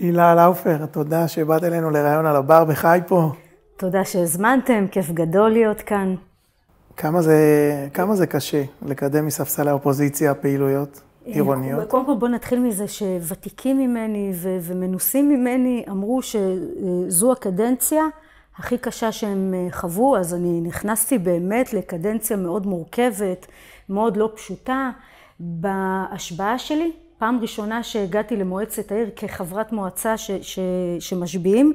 הילה לאופר, תודה שבאת אלינו לראיון על הבר בחי פה. תודה שהזמנתם, כיף גדול להיות כאן. כמה זה, כמה זה קשה לקדם מספסל האופוזיציה פעילויות אה, עירוניות? קודם כל בואו נתחיל מזה שוותיקים ממני ו- ומנוסים ממני אמרו שזו הקדנציה הכי קשה שהם אה, חוו, אז אני נכנסתי באמת לקדנציה מאוד מורכבת, מאוד לא פשוטה. בהשבעה שלי פעם ראשונה שהגעתי למועצת העיר כחברת מועצה שמשביעים,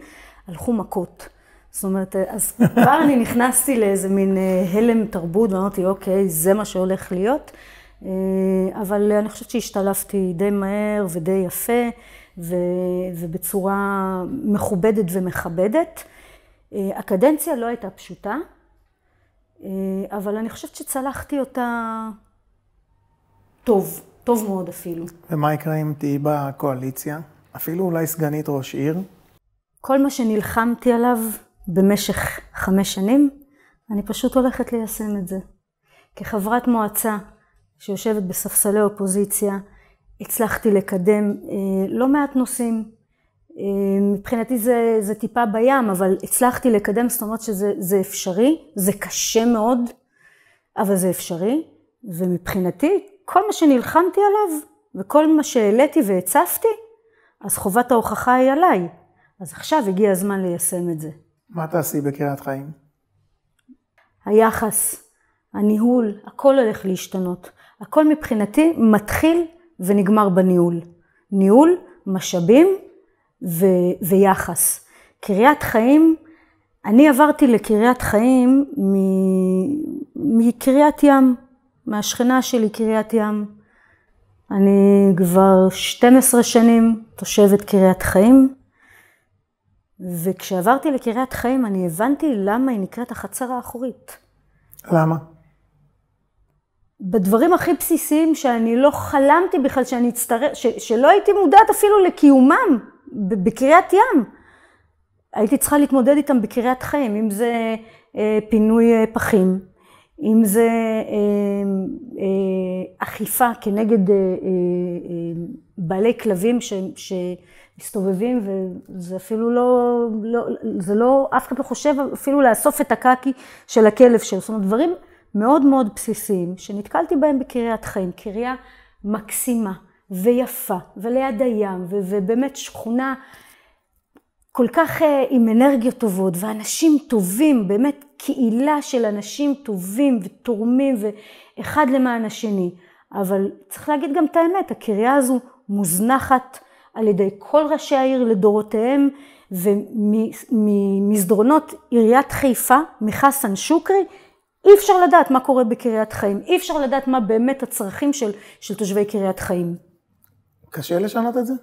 הלכו מכות. זאת אומרת, אז כבר אני נכנסתי לאיזה מין אה, הלם תרבות, ואמרתי, אוקיי, זה מה שהולך להיות. אה, אבל אני חושבת שהשתלבתי די מהר ודי יפה, ו, ובצורה מכובדת ומכבדת. אה, הקדנציה לא הייתה פשוטה, אבל אני חושבת שצלחתי אותה טוב. טוב מאוד אפילו. ומה יקרה אם תהיי בקואליציה? אפילו אולי סגנית ראש עיר? כל מה שנלחמתי עליו במשך חמש שנים, אני פשוט הולכת ליישם את זה. כחברת מועצה שיושבת בספסלי אופוזיציה, הצלחתי לקדם אה, לא מעט נושאים. אה, מבחינתי זה, זה טיפה בים, אבל הצלחתי לקדם, זאת אומרת שזה אפשרי, זה קשה מאוד, אבל זה אפשרי, ומבחינתי כל מה שנלחמתי עליו וכל מה שהעליתי והצפתי, אז חובת ההוכחה היא עליי. אז עכשיו הגיע הזמן ליישם את זה. מה תעשי בקריאת חיים? היחס, הניהול, הכל הולך להשתנות. הכל מבחינתי מתחיל ונגמר בניהול. ניהול, משאבים ו- ויחס. קריית חיים, אני עברתי לקריית חיים מ- מקריית ים. מהשכנה שלי, קריית ים. אני כבר 12 שנים תושבת קריית חיים, וכשעברתי לקריית חיים אני הבנתי למה היא נקראת החצר האחורית. למה? בדברים הכי בסיסיים שאני לא חלמתי בכלל שאני אצטרך, ש, שלא הייתי מודעת אפילו לקיומם בקריית ים. הייתי צריכה להתמודד איתם בקריית חיים, אם זה אה, פינוי אה, פחים, אם זה אה, אה, אכיפה כנגד אה, אה, אה, בעלי כלבים ש, שמסתובבים, וזה אפילו לא, לא, זה לא, אף אחד לא חושב אפילו לאסוף את הקקי של הכלב שלו. זאת אומרת, דברים מאוד מאוד בסיסיים שנתקלתי בהם בקריית חיים, קריה מקסימה ויפה, וליד הים, ובאמת שכונה כל כך uh, עם אנרגיות טובות ואנשים טובים, באמת קהילה של אנשים טובים ותורמים ואחד למען השני. אבל צריך להגיד גם את האמת, הקריה הזו מוזנחת על ידי כל ראשי העיר לדורותיהם, וממסדרונות עיריית חיפה, מחסן שוקרי, אי אפשר לדעת מה קורה בקריית חיים, אי אפשר לדעת מה באמת הצרכים של, של תושבי קריית חיים. קשה לשנות את זה?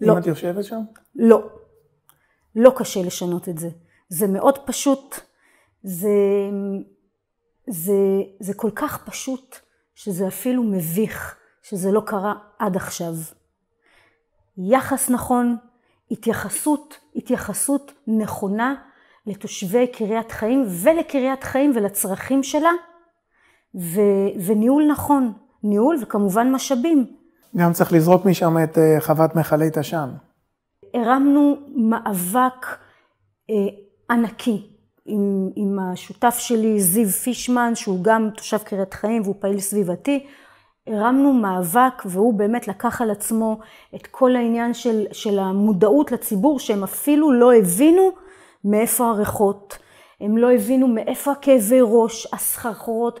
לא. אם את יושבת שם? לא. לא קשה לשנות את זה. זה מאוד פשוט, זה, זה, זה כל כך פשוט, שזה אפילו מביך, שזה לא קרה עד עכשיו. יחס נכון, התייחסות, התייחסות נכונה לתושבי קריית חיים ולקריית חיים ולצרכים שלה, ו, וניהול נכון, ניהול וכמובן משאבים. גם צריך לזרוק משם את אה, חוות מכלי תש"ן. הרמנו מאבק אה, ענקי עם, עם השותף שלי זיו פישמן שהוא גם תושב קריית חיים והוא פעיל סביבתי. הרמנו מאבק והוא באמת לקח על עצמו את כל העניין של, של המודעות לציבור שהם אפילו לא הבינו מאיפה הריחות, הם לא הבינו מאיפה הכאבי ראש, הסחרחורות.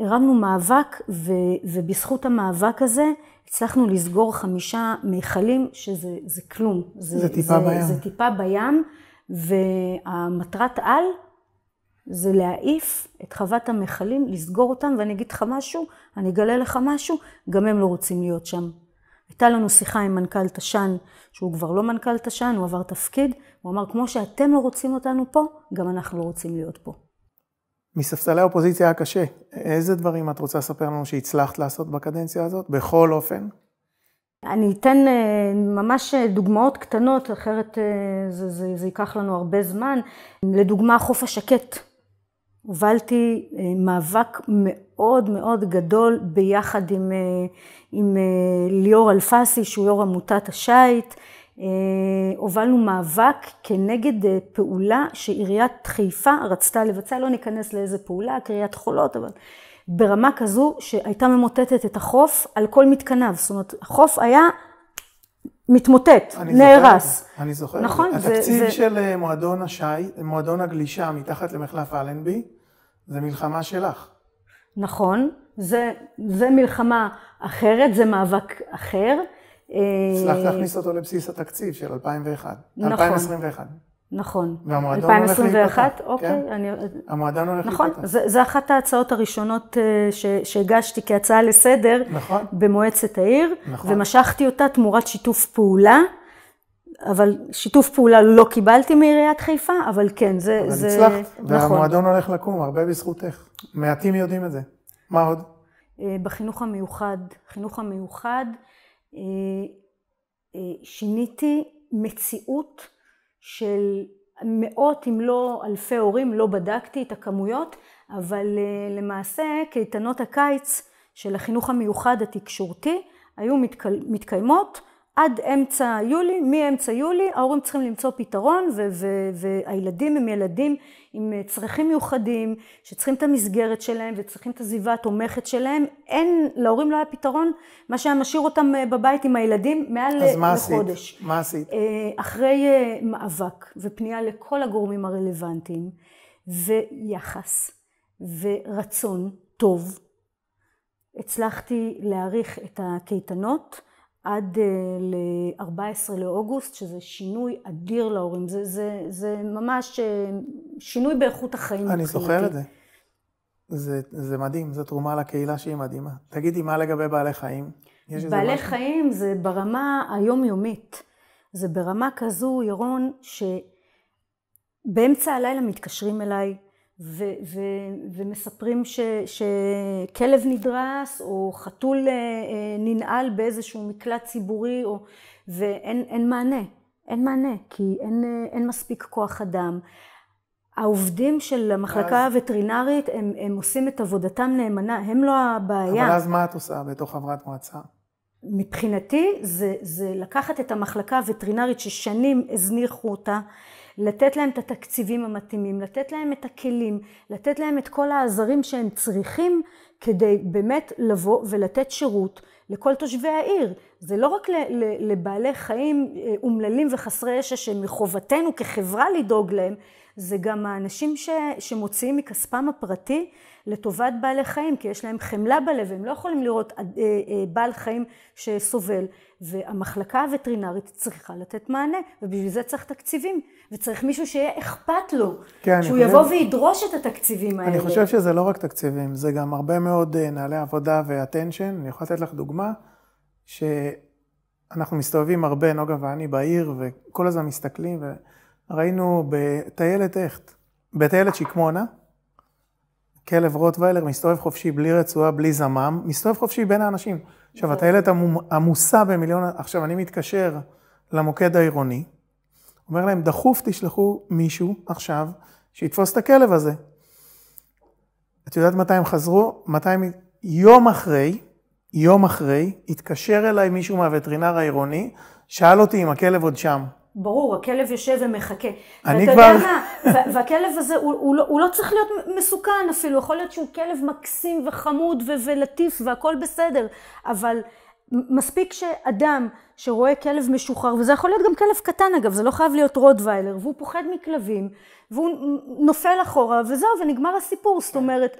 הרמנו מאבק, ו, ובזכות המאבק הזה הצלחנו לסגור חמישה מיכלים, שזה זה כלום. זה, זה טיפה זה, בים. זה טיפה בים, והמטרת על זה להעיף את חוות המכלים, לסגור אותם, ואני אגיד לך משהו, אני אגלה לך משהו, גם הם לא רוצים להיות שם. הייתה לנו שיחה עם מנכ"ל תש"ן, שהוא כבר לא מנכ"ל תש"ן, הוא עבר תפקיד, הוא אמר, כמו שאתם לא רוצים אותנו פה, גם אנחנו לא רוצים להיות פה. מספסלי האופוזיציה היה קשה. איזה דברים את רוצה לספר לנו שהצלחת לעשות בקדנציה הזאת? בכל אופן. אני אתן אה, ממש אה, דוגמאות קטנות, אחרת אה, זה, זה, זה ייקח לנו הרבה זמן. לדוגמה, חוף השקט. הובלתי מאבק מאוד מאוד גדול ביחד עם, עם ליאור אלפסי, שהוא יו"ר עמותת השייט, אה, הובלנו מאבק כנגד אה, פעולה שעיריית חיפה רצתה לבצע, לא ניכנס לאיזה פעולה, קריית חולות, אבל ברמה כזו שהייתה ממוטטת את החוף על כל מתקניו. זאת אומרת, החוף היה מתמוטט, אני נהרס. זוכר, אני זוכר. נכון? התקציב זה, זה... של אה, מועדון השי, מועדון הגלישה מתחת למחלף אלנבי, זה מלחמה שלך. נכון, זה, זה מלחמה אחרת, זה מאבק אחר. הצלחת אה, להכניס אותו לבסיס התקציב של 2001. נכון. 2021. נכון. והמועדון הולך להיפתח. 2021, אוקיי, כן? אני... המועדון הולך נכון, להיפתח. נכון, זו אחת ההצעות הראשונות אה, ש, שהגשתי כהצעה לסדר, נכון, במועצת העיר, נכון, ומשכתי אותה תמורת שיתוף פעולה, אבל שיתוף פעולה לא קיבלתי מעיריית חיפה, אבל כן, זה... אבל זה, הצלחת, נכון. והמועדון הולך לקום, הרבה בזכותך. מעטים יודעים את זה. מה עוד? אה, בחינוך המיוחד, חינוך המיוחד, אה, אה, שיניתי מציאות של מאות אם לא אלפי הורים, לא בדקתי את הכמויות, אבל אה, למעשה קייטנות הקיץ של החינוך המיוחד התקשורתי היו מתקיימות עד אמצע יולי, מאמצע יולי ההורים צריכים למצוא פתרון והילדים הם ילדים עם צרכים מיוחדים שצריכים את המסגרת שלהם וצריכים את הסביבה התומכת שלהם. אין, להורים לא היה פתרון, מה שהיה משאיר אותם אה, בבית עם הילדים מעל לחודש. אז מה אה, עשית? מה עשית? אה, אחרי מאבק ופנייה לכל הגורמים הרלוונטיים ויחס ורצון טוב, הצלחתי להעריך את הקייטנות. עד אה, ל-14 לאוגוסט, שזה שינוי אדיר להורים. זה, זה, זה ממש אה, שינוי באיכות החיים. אני זוכר את זה. זה. זה מדהים, זו תרומה לקהילה שהיא מדהימה. תגידי, מה לגבי בעלי חיים? בעלי משהו? חיים זה ברמה היומיומית. זה ברמה כזו, ירון, שבאמצע הלילה מתקשרים אליי. ו- ו- ומספרים ש- שכלב נדרס או חתול אה, אה, ננעל באיזשהו מקלט ציבורי או, ואין מענה, אין מענה כי אין, אה, אין מספיק כוח אדם. העובדים של המחלקה אז... הווטרינרית הם, הם עושים את עבודתם נאמנה, הם לא הבעיה. אבל אז מה את עושה בתור חברת מועצה? מבחינתי זה, זה לקחת את המחלקה הווטרינרית ששנים הזניחו אותה, לתת להם את התקציבים המתאימים, לתת להם את הכלים, לתת להם את כל העזרים שהם צריכים כדי באמת לבוא ולתת שירות לכל תושבי העיר. זה לא רק לבעלי חיים אה, אומללים וחסרי ישע שמחובתנו כחברה לדאוג להם, זה גם האנשים ש, שמוציאים מכספם הפרטי לטובת בעלי חיים, כי יש להם חמלה בלב, הם לא יכולים לראות אה, אה, אה, בעל חיים שסובל. והמחלקה הווטרינרית צריכה לתת מענה, ובשביל זה צריך תקציבים, וצריך מישהו שיהיה אכפת לו, כן, שהוא יבוא חושב... וידרוש את התקציבים האלה. אני חושב שזה לא רק תקציבים, זה גם הרבה מאוד נהלי עבודה ואטנשן. אני יכול לתת לך דוגמה, שאנחנו מסתובבים הרבה, נוגה ואני, בעיר, וכל הזמן מסתכלים, וראינו בטיילת הכט, בטיילת שקמונה, כלב רוטוויילר מסתובב חופשי בלי רצועה, בלי זמם, מסתובב חופשי בין האנשים. עכשיו, הטיילת עמוסה במיליון... עכשיו, אני מתקשר למוקד העירוני, אומר להם, דחוף תשלחו מישהו עכשיו שיתפוס את הכלב הזה. את יודעת מתי הם חזרו? מתי הם... יום אחרי, יום אחרי, התקשר אליי מישהו מהווטרינר העירוני, שאל אותי אם הכלב עוד שם. ברור, הכלב יושב ומחכה. אני ואתה כבר... ואתה יודע מה, והכלב הזה, הוא, הוא, לא, הוא לא צריך להיות מסוכן אפילו, יכול להיות שהוא כלב מקסים וחמוד ולטיף והכול בסדר, אבל מספיק שאדם שרואה כלב משוחרר, וזה יכול להיות גם כלב קטן אגב, זה לא חייב להיות רוטוויילר, והוא פוחד מכלבים, והוא נופל אחורה, וזהו, ונגמר הסיפור. זאת אומרת,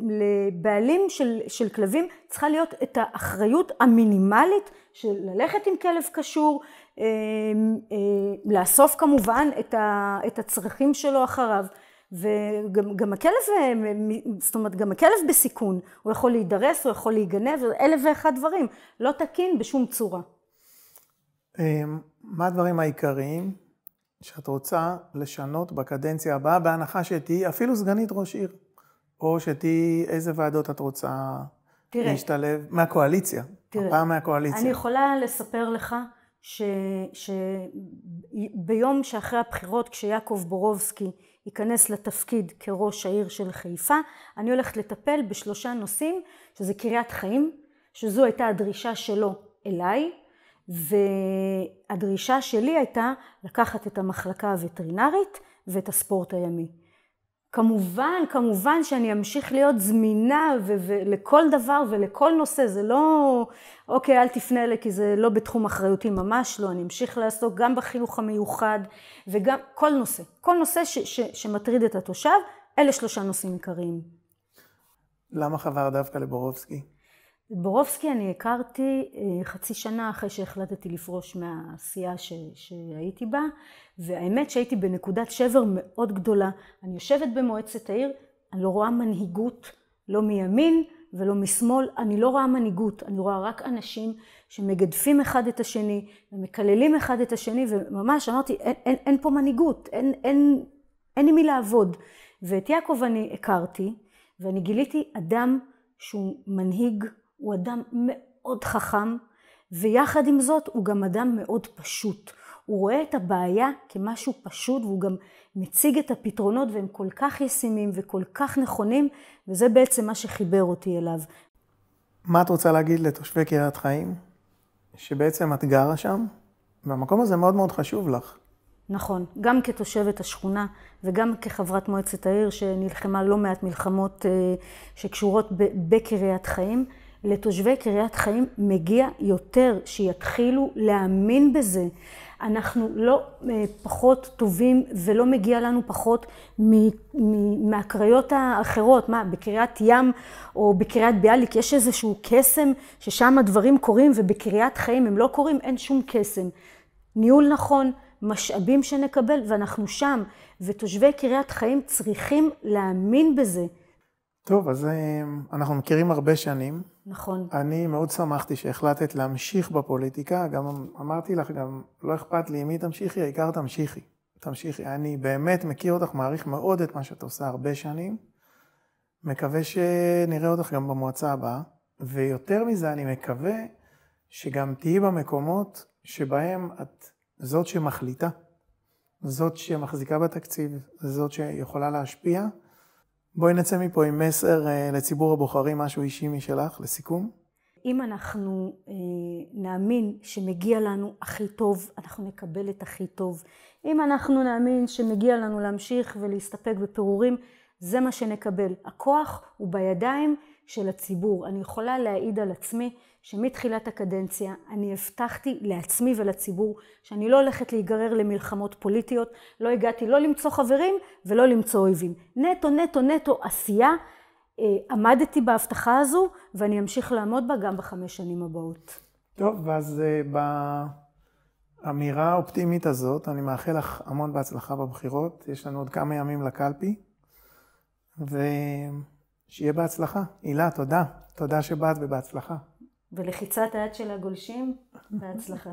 לבעלים של, של כלבים צריכה להיות את האחריות המינימלית של ללכת עם כלב קשור, אה, אה, לאסוף כמובן את, הצרכים שלו אחריו. וגם גם הכלב, אה, זאת אומרת, גם הכלב בסיכון, הוא יכול להידרס, הוא יכול להיגנב, אלף ואחד דברים, לא תקין בשום צורה. מה הדברים העיקריים שאת רוצה לשנות בקדנציה הבאה, בהנחה שתהיי אפילו סגנית ראש עיר? או שתהיי, איזה ועדות את רוצה תראה, להשתלב? מהקואליציה. תראה, הפעם מהקואליציה. אני יכולה לספר לך שביום ש... שאחרי הבחירות, כשיעקב בורובסקי ייכנס לתפקיד כראש העיר של חיפה, אני הולכת לטפל בשלושה נושאים, שזה קריית חיים, שזו הייתה הדרישה שלו אליי, והדרישה שלי הייתה לקחת את המחלקה הווטרינרית ואת הספורט הימי. כמובן, כמובן שאני אמשיך להיות זמינה לכל דבר ולכל נושא, זה לא, אוקיי, אל תפנה אלי כי זה לא בתחום אחריותי, ממש לא, אני אמשיך לעסוק גם בחינוך המיוחד וגם כל נושא, כל נושא ש- ש- שמטריד את התושב, אלה שלושה נושאים עיקריים. למה חבר דווקא לבורובסקי? את בורובסקי אני הכרתי אה, חצי שנה אחרי שהחלטתי לפרוש מהעשייה ש, שהייתי בה, והאמת שהייתי בנקודת שבר מאוד גדולה. אני יושבת במועצת העיר, אני לא רואה מנהיגות, לא מימין ולא משמאל, אני לא רואה מנהיגות, אני רואה רק אנשים שמגדפים אחד את השני ומקללים אחד את השני, וממש אמרתי, אין, אין, אין פה מנהיגות, אין, אין, אין עם מי לעבוד. ואת יעקב אני הכרתי, ואני גיליתי אדם שהוא מנהיג הוא אדם מאוד חכם, ויחד עם זאת הוא גם אדם מאוד פשוט. הוא רואה את הבעיה כמשהו פשוט והוא גם מציג את הפתרונות והם כל כך ישימים וכל כך נכונים וזה בעצם מה שחיבר אותי אליו. מה את רוצה להגיד לתושבי קריית חיים? שבעצם את גרה שם והמקום הזה מאוד מאוד חשוב לך. נכון, גם כתושבת השכונה וגם כחברת מועצת העיר שנלחמה לא מעט מלחמות אה, שקשורות בקריית חיים. לתושבי קריית חיים מגיע יותר, שיתחילו להאמין בזה. אנחנו לא אה, פחות טובים ולא מגיע לנו פחות מהקריות האחרות. מה, בקריית ים או בקריית ביאליק יש איזשהו קסם ששם הדברים קורים ובקריית חיים הם לא קורים? אין שום קסם. ניהול נכון, משאבים שנקבל ואנחנו שם. ותושבי קריית חיים צריכים להאמין בזה. טוב, אז אמ, אנחנו מכירים הרבה שנים. נכון. אני מאוד שמחתי שהחלטת להמשיך בפוליטיקה. גם אמרתי לך, גם לא אכפת לי עם מי תמשיכי, העיקר תמשיכי. תמשיכי. אני באמת מכיר אותך, מעריך מאוד את מה שאת עושה הרבה שנים. מקווה שנראה אותך גם במועצה הבאה. ויותר מזה, אני מקווה שגם תהיי במקומות שבהם את זאת שמחליטה, זאת שמחזיקה בתקציב, זאת שיכולה להשפיע. בואי נצא מפה עם מסר אה, לציבור הבוחרים, משהו אישי משלך, לסיכום. אם אנחנו אה, נאמין שמגיע לנו הכי טוב, אנחנו נקבל את הכי טוב. אם אנחנו נאמין שמגיע לנו להמשיך ולהסתפק בפירורים, זה מה שנקבל. הכוח הוא בידיים של הציבור. אני יכולה להעיד על עצמי שמתחילת הקדנציה אני הבטחתי לעצמי ולציבור שאני לא הולכת להיגרר למלחמות פוליטיות, לא הגעתי לא למצוא חברים ולא למצוא אויבים. נטו, נטו, נטו עשייה. אה, עמדתי בהבטחה הזו ואני אמשיך לעמוד בה גם בחמש שנים הבאות. טוב, אז אה, באמירה האופטימית הזאת, אני מאחל לך המון בהצלחה בבחירות. יש לנו עוד כמה ימים לקלפי, ו... שיהיה בהצלחה. הילה, תודה. תודה שבאת ובהצלחה. ולחיצת היד של הגולשים, בהצלחה.